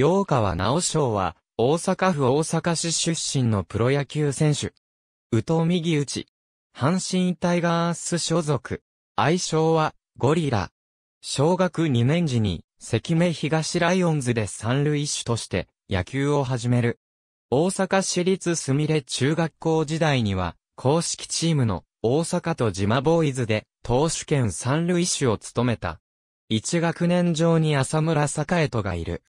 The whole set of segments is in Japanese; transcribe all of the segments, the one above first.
洋川直章は、大阪府大阪市出身のプロ野球選手。宇藤右打阪神タイガース所属。愛称は、ゴリラ。小学2年時に、関目東ライオンズで三塁手として、野球を始める。大阪市立すみれ中学校時代には、公式チームの大阪と島ボーイズで、投手兼三塁手を務めた。一学年上に浅村栄人がいる。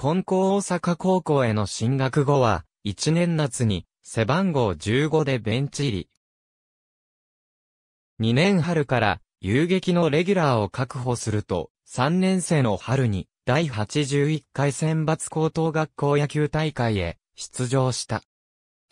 金光大阪高校への進学後は、1年夏に背番号15でベンチ入り。2年春から遊撃のレギュラーを確保すると、3年生の春に第81回選抜高等学校野球大会へ出場した。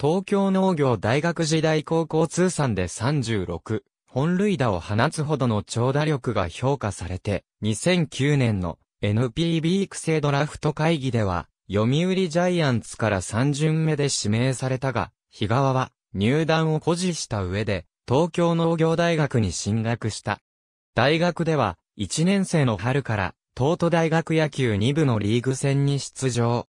東京農業大学時代高校通算で36、本塁打を放つほどの長打力が評価されて、2009年の NPB 育成ドラフト会議では、読売ジャイアンツから3巡目で指名されたが、日川は入団を誇示した上で、東京農業大学に進学した。大学では、1年生の春から、東都大学野球2部のリーグ戦に出場。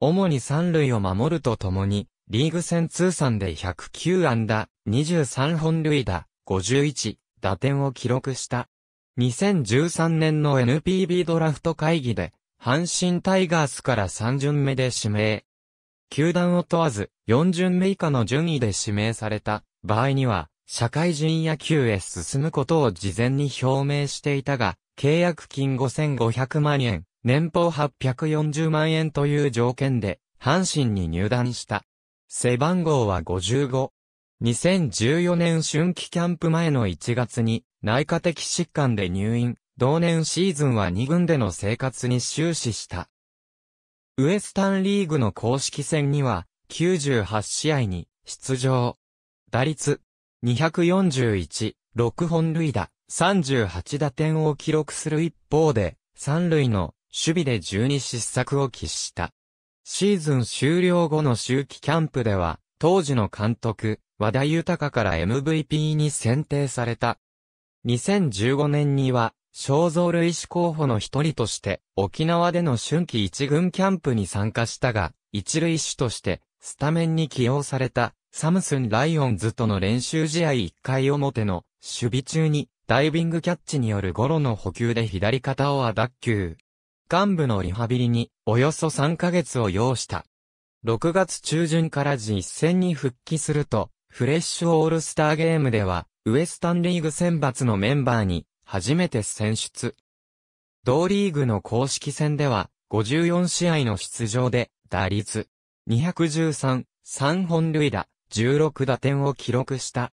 主に三塁を守るとともに、リーグ戦通算で109安打、23本塁打、51打点を記録した。2013年の NPB ドラフト会議で、阪神タイガースから3巡目で指名。球団を問わず、4巡目以下の順位で指名された場合には、社会人野球へ進むことを事前に表明していたが、契約金5500万円、年俸840万円という条件で、阪神に入団した。背番号は55。2014年春季キャンプ前の1月に、内科的疾患で入院、同年シーズンは2軍での生活に終始した。ウエスタンリーグの公式戦には、98試合に出場。打率、241、6本塁打、38打点を記録する一方で、3塁の守備で12失策を喫した。シーズン終了後の周期キャンプでは、当時の監督、和田豊から MVP に選定された。2015年には、肖像類子候補の一人として、沖縄での春季一軍キャンプに参加したが、一類種として、スタメンに起用された、サムスン・ライオンズとの練習試合1回表の、守備中に、ダイビングキャッチによるゴロの補給で左肩を脱臼。幹部のリハビリに、およそ3ヶ月を要した。6月中旬から実戦に復帰すると、フレッシュオールスターゲームでは、ウエスタンリーグ選抜のメンバーに初めて選出。同リーグの公式戦では54試合の出場で打率213、3本塁打、16打点を記録した。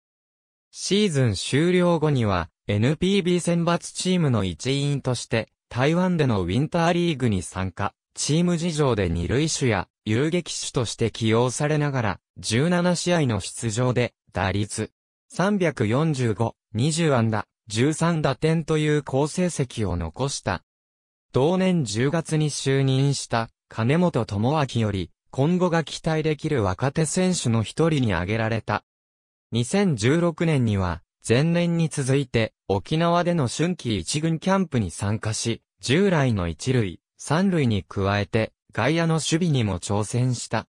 シーズン終了後には NPB 選抜チームの一員として台湾でのウィンターリーグに参加、チーム事情で二塁手や遊撃手として起用されながら17試合の出場で打率345、20安打、13打点という好成績を残した。同年10月に就任した金本智明より今後が期待できる若手選手の一人に挙げられた。2016年には前年に続いて沖縄での春季一軍キャンプに参加し、従来の一塁、三塁に加えて外野の守備にも挑戦した。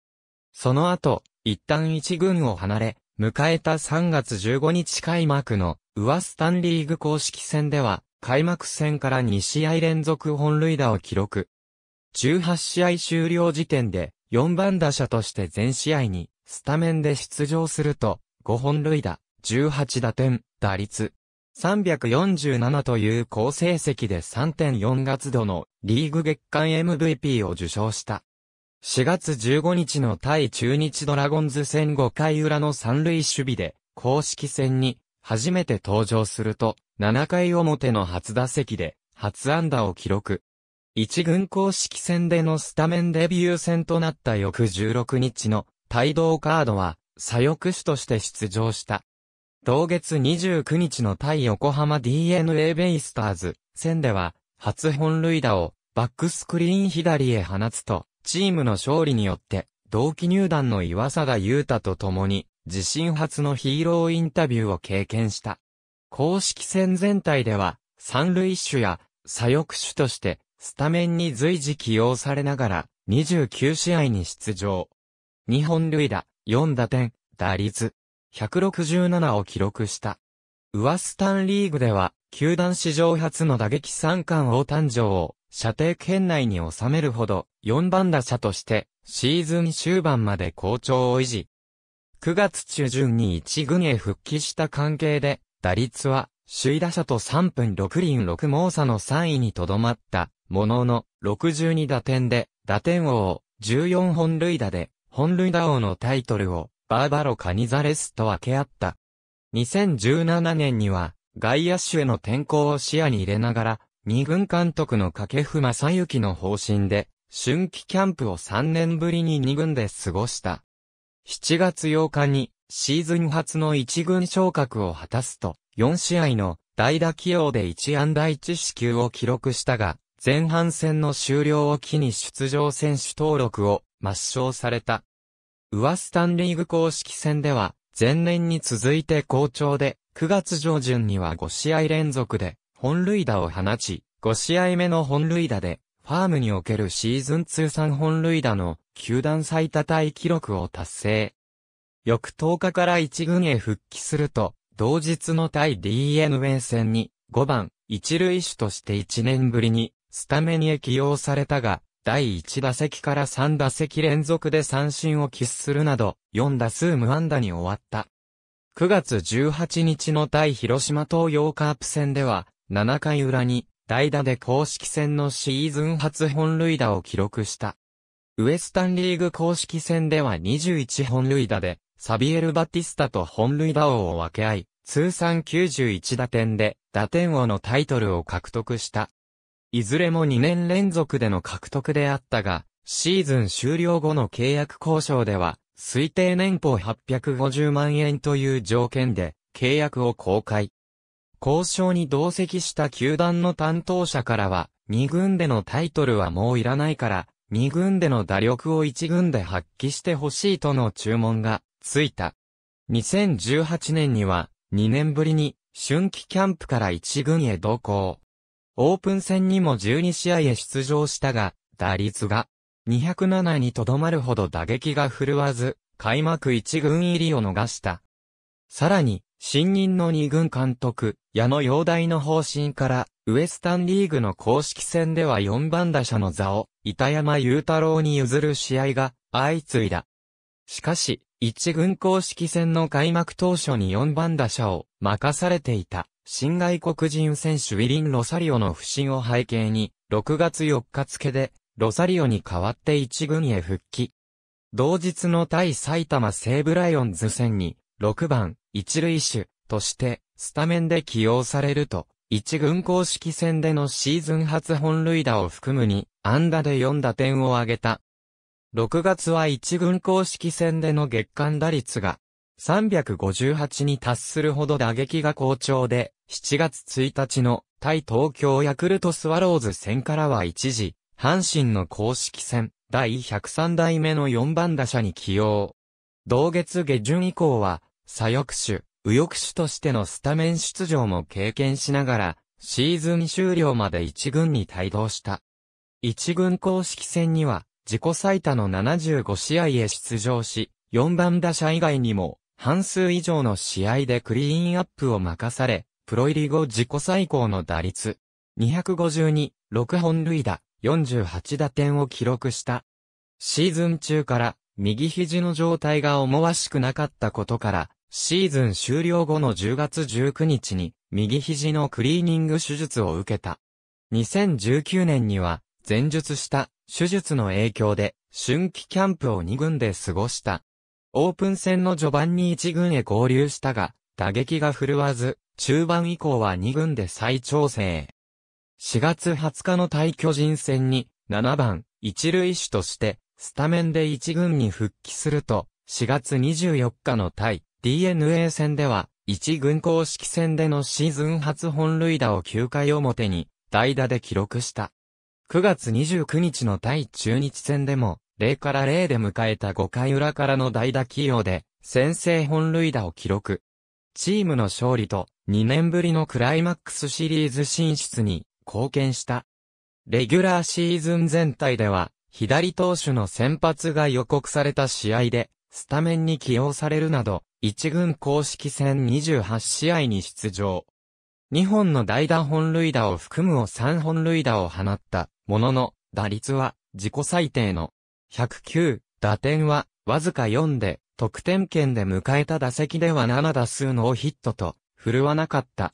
その後、一旦一軍を離れ、迎えた3月15日開幕の、ウアスタンリーグ公式戦では、開幕戦から2試合連続本塁打を記録。18試合終了時点で、4番打者として全試合に、スタメンで出場すると、5本塁打、18打点、打率、347という好成績で3.4月度のリーグ月間 MVP を受賞した。4月15日の対中日ドラゴンズ戦5回裏の三塁守備で、公式戦に初めて登場すると、7回表の初打席で、初安打を記録。一軍公式戦でのスタメンデビュー戦となった翌16日の帯同カードは、左翼手として出場した。同月29日の対横浜 DNA ベイスターズ戦では、初本塁打をバックスクリーン左へ放つと、チームの勝利によって、同期入団の岩貞優太と共に、自身初のヒーローインタビューを経験した。公式戦全体では、三塁手や左翼手として、スタメンに随時起用されながら、29試合に出場。日本塁打、4打点、打率、167を記録した。ウワスタンリーグでは、球団史上初の打撃三冠を誕生。射程圏内に収めるほど4番打者としてシーズン終盤まで好調を維持。9月中旬に1軍へ復帰した関係で打率は首位打者と3分6輪6猛差の3位にとどまったものの62打点で打点王14本塁打で本塁打王のタイトルをバーバロ・カニザレスと分け合った。2017年には外野手への転向を視野に入れながら二軍監督の掛布正幸の方針で、春季キャンプを3年ぶりに二軍で過ごした。7月8日にシーズン初の一軍昇格を果たすと、4試合の代打起用で1安打1支球を記録したが、前半戦の終了を機に出場選手登録を抹消された。ウワスタンリーグ公式戦では、前年に続いて好調で、9月上旬には5試合連続で本塁打を放ち、5試合目の本塁打で、ファームにおけるシーズン通算本塁打の球団最多タイ記録を達成。翌10日から1軍へ復帰すると、同日の対 DNA 戦に5番、一塁手として1年ぶりにスタメンへ起用されたが、第1打席から3打席連続で三振を喫するなど、4打数無安打に終わった。9月18日の対広島東洋カープ戦では、7回裏に代打で公式戦のシーズン初本塁打を記録した。ウエスタンリーグ公式戦では21本塁打で、サビエル・バティスタと本塁打王を分け合い、通算91打点で、打点王のタイトルを獲得した。いずれも2年連続での獲得であったが、シーズン終了後の契約交渉では、推定年俸850万円という条件で、契約を公開。交渉に同席した球団の担当者からは、2軍でのタイトルはもういらないから、2軍での打力を1軍で発揮してほしいとの注文がついた。2018年には、2年ぶりに春季キャンプから1軍へ同行。オープン戦にも12試合へ出場したが、打率が207にとどまるほど打撃が振るわず、開幕1軍入りを逃した。さらに、新任の二軍監督、矢野陽大の方針から、ウエスタンリーグの公式戦では4番打者の座を、板山雄太郎に譲る試合が相次いだ。しかし、一軍公式戦の開幕当初に4番打者を任されていた、新外国人選手ウィリン・ロサリオの不振を背景に、6月4日付で、ロサリオに代わって一軍へ復帰。同日の対埼玉西武ライオンズ戦に、6番、一塁手としてスタメンで起用されると、一軍公式戦でのシーズン初本塁打を含むに、安打で4打点を挙げた。6月は一軍公式戦での月間打率が358に達するほど打撃が好調で、7月1日の対東京ヤクルトスワローズ戦からは一時、阪神の公式戦、第103代目の4番打者に起用。同月下旬以降は、左翼手、右翼手としてのスタメン出場も経験しながら、シーズン終了まで一軍に帯同した。一軍公式戦には、自己最多の75試合へ出場し、4番打者以外にも、半数以上の試合でクリーンアップを任され、プロ入り後自己最高の打率、252、6本塁打、48打点を記録した。シーズン中から、右肘の状態が思わしくなかったことから、シーズン終了後の10月19日に右肘のクリーニング手術を受けた。2019年には前述した手術の影響で春季キャンプを2軍で過ごした。オープン戦の序盤に1軍へ合流したが、打撃が振るわず、中盤以降は2軍で再調整。4月20日の対巨人戦に7番一塁手としてスタメンで1軍に復帰すると、4月24日の対 DNA 戦では、1軍公式戦でのシーズン初本塁打を9回表に、代打で記録した。9月29日の対中日戦でも、0から0で迎えた5回裏からの代打起用で、先制本塁打を記録。チームの勝利と、2年ぶりのクライマックスシリーズ進出に、貢献した。レギュラーシーズン全体では、左投手の先発が予告された試合で、スタメンに起用されるなど、一軍公式戦28試合に出場。2本の代打本塁打を含むを3本塁打を放ったものの、打率は自己最低の109、打点はわずか4で、得点圏で迎えた打席では7打数のヒットと、振るわなかった。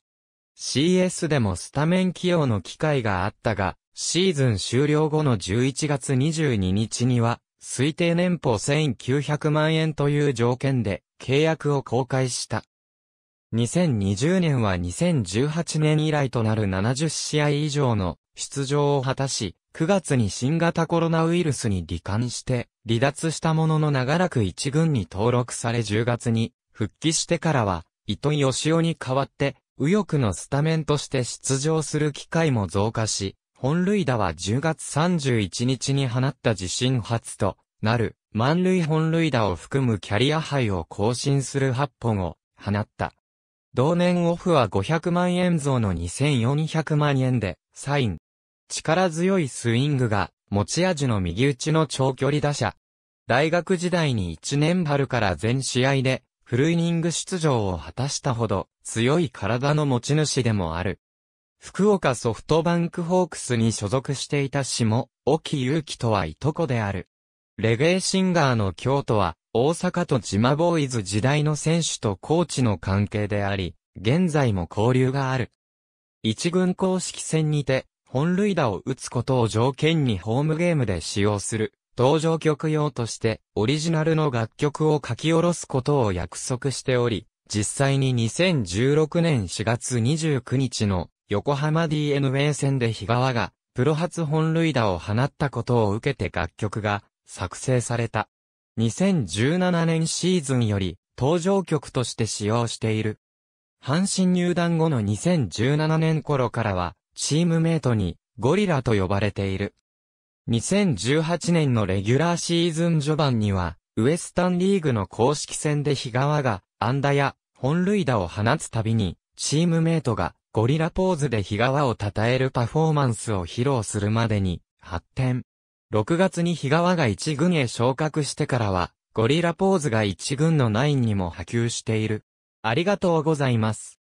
CS でもスタメン起用の機会があったが、シーズン終了後の11月22日には、推定年俸1900万円という条件で、契約を公開した。2020年は2018年以来となる70試合以上の出場を果たし、9月に新型コロナウイルスに罹患して離脱したものの長らく一軍に登録され10月に復帰してからは糸井義雄に代わって右翼のスタメンとして出場する機会も増加し、本塁打は10月31日に放った自身初となる満塁本塁打を含むキャリア杯を更新する8本を放った。同年オフは500万円増の2400万円でサイン。力強いスイングが持ち味の右打ちの長距離打者。大学時代に1年春から全試合でフルイニング出場を果たしたほど強い体の持ち主でもある。福岡ソフトバンクホークスに所属していた下、沖祐希とはいとこである。レゲエシンガーの京都は、大阪と島ボーイズ時代の選手とコーチの関係であり、現在も交流がある。一軍公式戦にて、本塁打を打つことを条件にホームゲームで使用する、登場曲用として、オリジナルの楽曲を書き下ろすことを約束しており、実際に2016年4月29日の横浜 DNA 戦で日川が、プロ初本塁打を放ったことを受けて楽曲が作成された。2017年シーズンより登場曲として使用している。阪神入団後の2017年頃からは、チームメイトにゴリラと呼ばれている。2018年のレギュラーシーズン序盤には、ウエスタンリーグの公式戦で日川が安打や本塁打を放つたびに、チームメイトがゴリラポーズで日川を称えるパフォーマンスを披露するまでに発展。6月に日川が一軍へ昇格してからは、ゴリラポーズが一軍のナインにも波及している。ありがとうございます。